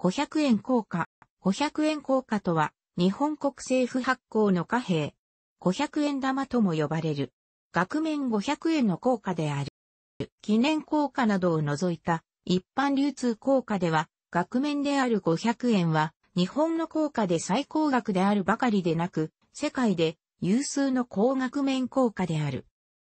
500円硬貨。500円硬貨とは、日本国政府発行の貨幣。500円玉とも呼ばれる。額面500円の硬貨である。記念硬貨などを除いた一般流通硬貨では、額面である500円は、日本の硬貨で最高額であるばかりでなく、世界で有数の高額面硬貨である。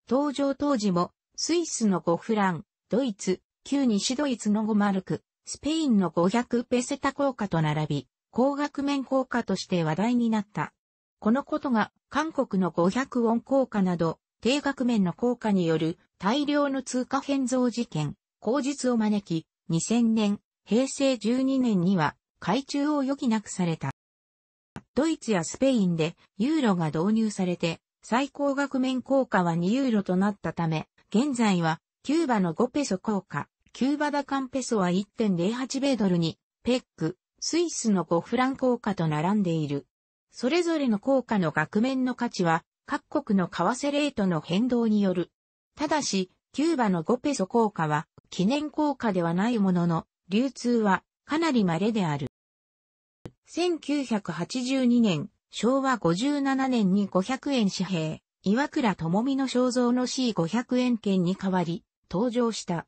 登場当時も、スイスの5フラン、ドイツ、旧西ドイツの5マルク、スペインの500ペセタ効果と並び、高額面効果として話題になった。このことが韓国の500ウォン効果など、低額面の効果による大量の通貨変造事件、口実を招き、2000年、平成12年には、改鋳を余儀なくされた。ドイツやスペインでユーロが導入されて、最高額面効果は2ユーロとなったため、現在はキューバの5ペソ効果、キューバダカンペソは1.08米ドルに、ペック、スイスの5フラン硬貨と並んでいる。それぞれの硬貨の額面の価値は、各国の為替レートの変動による。ただし、キューバの5ペソ硬貨は、記念硬貨ではないものの、流通は、かなり稀である。1982年、昭和57年に500円紙幣、岩倉智美の肖像の C500 円券に代わり、登場した。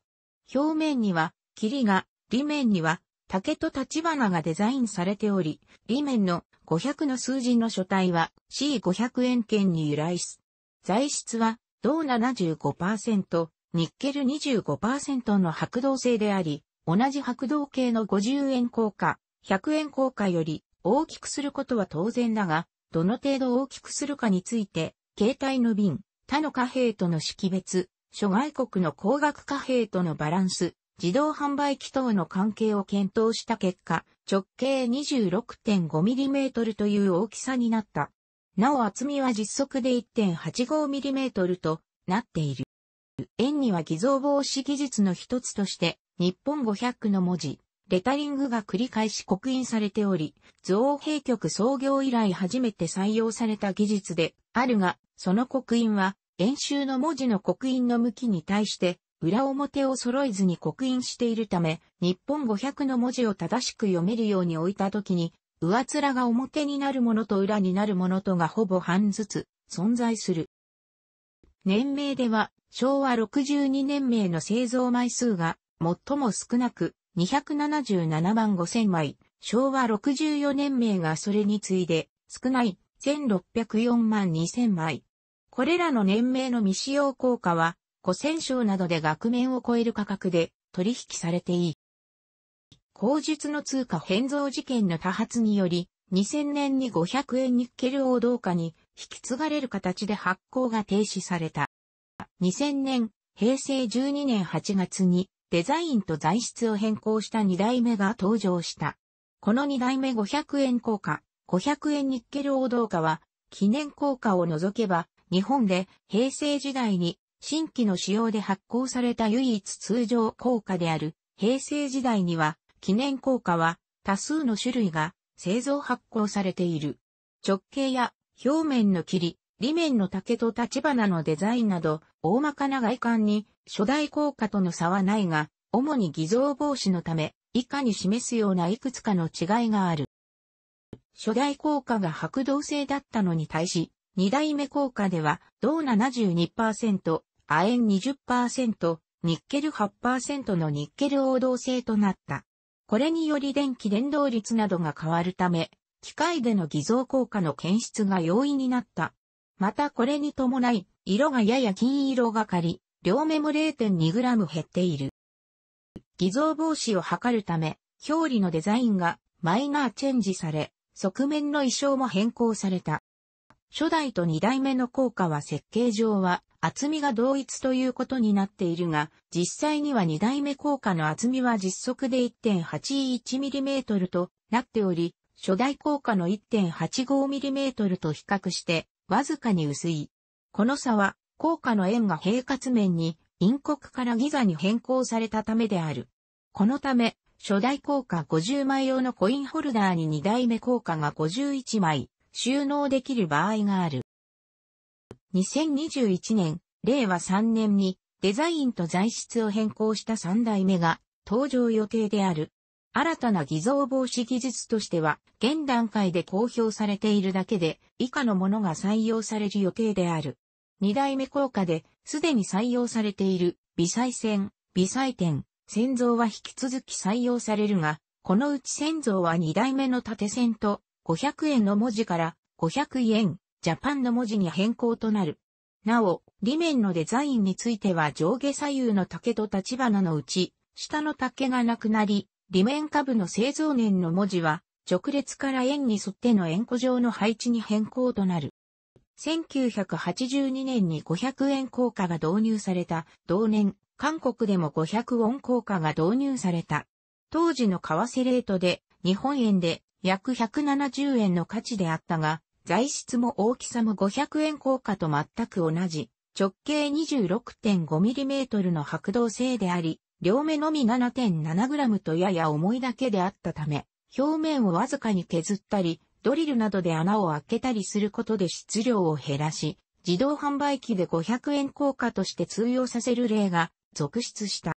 表面には霧が、裏面には竹と立花がデザインされており、裏面の500の数字の書体は C500 円券に由来す。材質は銅75%、ニッケル25%の白銅製であり、同じ白銅系の50円硬貨、100円硬貨より大きくすることは当然だが、どの程度大きくするかについて、携帯の瓶、他の貨幣との識別、諸外国の高額貨幣とのバランス、自動販売機等の関係を検討した結果、直径 26.5mm という大きさになった。なお厚みは実測で 1.85mm となっている。円には偽造防止技術の一つとして、日本500の文字、レタリングが繰り返し刻印されており、造幣局創業以来初めて採用された技術であるが、その刻印は演習の文字の刻印の向きに対して、裏表を揃えずに刻印しているため、日本500の文字を正しく読めるように置いたときに、上面が表になるものと裏になるものとがほぼ半ずつ存在する。年名では、昭和62年名の製造枚数が最も少なく277万5000枚、昭和64年名がそれに次いで少ない1604万2000枚、これらの年名の未使用硬貨は、古戦省などで額面を超える価格で取引されていい。口述の通貨変造事件の多発により、2000年に500円ニッケル王道化に引き継がれる形で発行が停止された。2000年、平成12年8月にデザインと材質を変更した2代目が登場した。この2代目500円硬貨、500円ニッケル王道化は、記念硬貨を除けば日本で平成時代に新規の使用で発行された唯一通常硬貨である平成時代には記念硬貨は多数の種類が製造発行されている。直径や表面の霧、裏面の竹と立花のデザインなど大まかな外観に初代硬貨との差はないが、主に偽造防止のため以下に示すようないくつかの違いがある。初代硬貨が白銅製だったのに対し、二代目硬貨では、銅72%、亜鉛20%、ニッケル8%のニッケル王道製となった。これにより電気伝導率などが変わるため、機械での偽造効果の検出が容易になった。またこれに伴い、色がやや金色がかり、両目も 0.2g 減っている。偽造防止を図るため、表裏のデザインがマイナーチェンジされ、側面の意匠も変更された。初代と二代目の効果は設計上は厚みが同一ということになっているが、実際には二代目効果の厚みは実測で 1.81mm となっており、初代効果の 1.85mm と比較してわずかに薄い。この差は効果の円が平滑面に陰国からギザに変更されたためである。このため、初代硬貨50枚用のコインホルダーに2代目硬貨が51枚、収納できる場合がある。2021年、令和3年にデザインと材質を変更した3代目が登場予定である。新たな偽造防止技術としては、現段階で公表されているだけで、以下のものが採用される予定である。2代目効果で、すでに採用されている、微細線、微細点、線像は引き続き採用されるが、このうち線像は2代目の縦線と500円の文字から500円、ジャパンの文字に変更となる。なお、裏面のデザインについては上下左右の竹と立花のうち、下の竹がなくなり、裏面下部の製造年の文字は、直列から円に沿っての円弧状の配置に変更となる。1982年に500円硬貨が導入された、同年、韓国でも500ウォン硬貨が導入された。当時の為替レートで、日本円で約170円の価値であったが、材質も大きさも500円硬貨と全く同じ、直径 26.5mm の白銅製であり、両目のみ 7.7g とやや重いだけであったため、表面をわずかに削ったり、ドリルなどで穴を開けたりすることで質量を減らし、自動販売機で500円硬貨として通用させる例が続出した。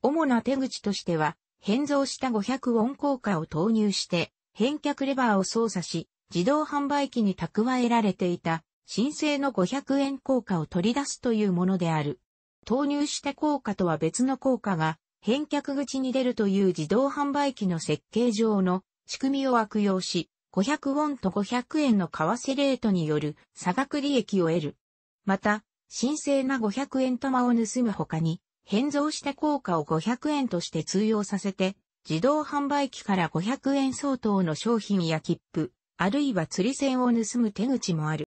主な手口としては、変造した500ウォン効果を投入して、返却レバーを操作し、自動販売機に蓄えられていた、申請の500円効果を取り出すというものである。投入した効果とは別の効果が、返却口に出るという自動販売機の設計上の仕組みを悪用し、500ウォンと500円の為替レートによる差額利益を得る。また、申請な500円玉を盗む他に、変造した硬貨を500円として通用させて、自動販売機から500円相当の商品や切符、あるいは釣り銭を盗む手口もある。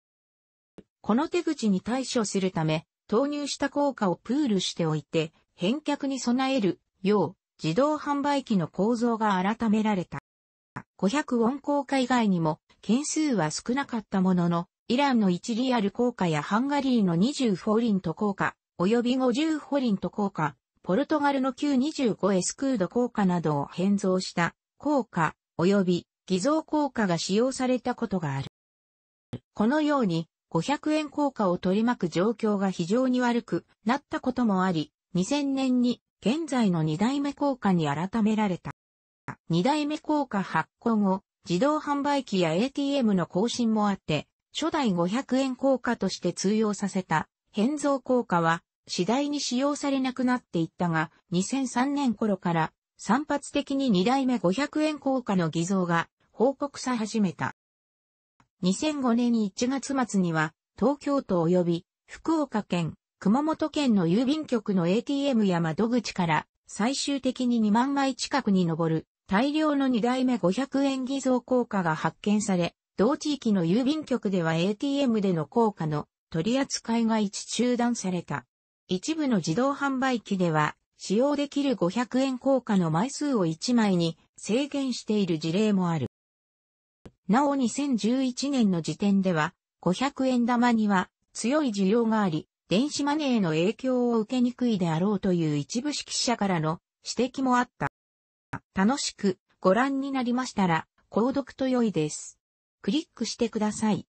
この手口に対処するため、投入した効果をプールしておいて、返却に備えるよう、自動販売機の構造が改められた。500ウォン硬貨以外にも、件数は少なかったものの、イランの1リアル硬貨やハンガリーの20フォーリント硬貨、及び50ホリント硬貨、ポルトガルの旧25エスクード硬貨などを変造した硬貨、及び偽造硬貨が使用されたことがある。このように、500円硬貨を取り巻く状況が非常に悪くなったこともあり、2000年に現在の2代目硬貨に改められた。2代目硬貨発行後、自動販売機や ATM の更新もあって、初代500円硬貨として通用させた変造硬貨は次第に使用されなくなっていったが、2003年頃から散発的に2代目500円硬貨の偽造が報告され始めた。2005年1月末には東京都及び福岡県、熊本県の郵便局の ATM や窓口から最終的に2万枚近くに上る大量の2代目500円偽造硬貨が発見され、同地域の郵便局では ATM での硬貨の取り扱いが一中断された。一部の自動販売機では、使用できる500円硬貨の枚数を1枚に制限している事例もある。なお2011年の時点では、500円玉には強い需要があり、電子マネーの影響を受けにくいであろうという一部指揮者からの指摘もあった。楽しくご覧になりましたら、購読と良いです。クリックしてください。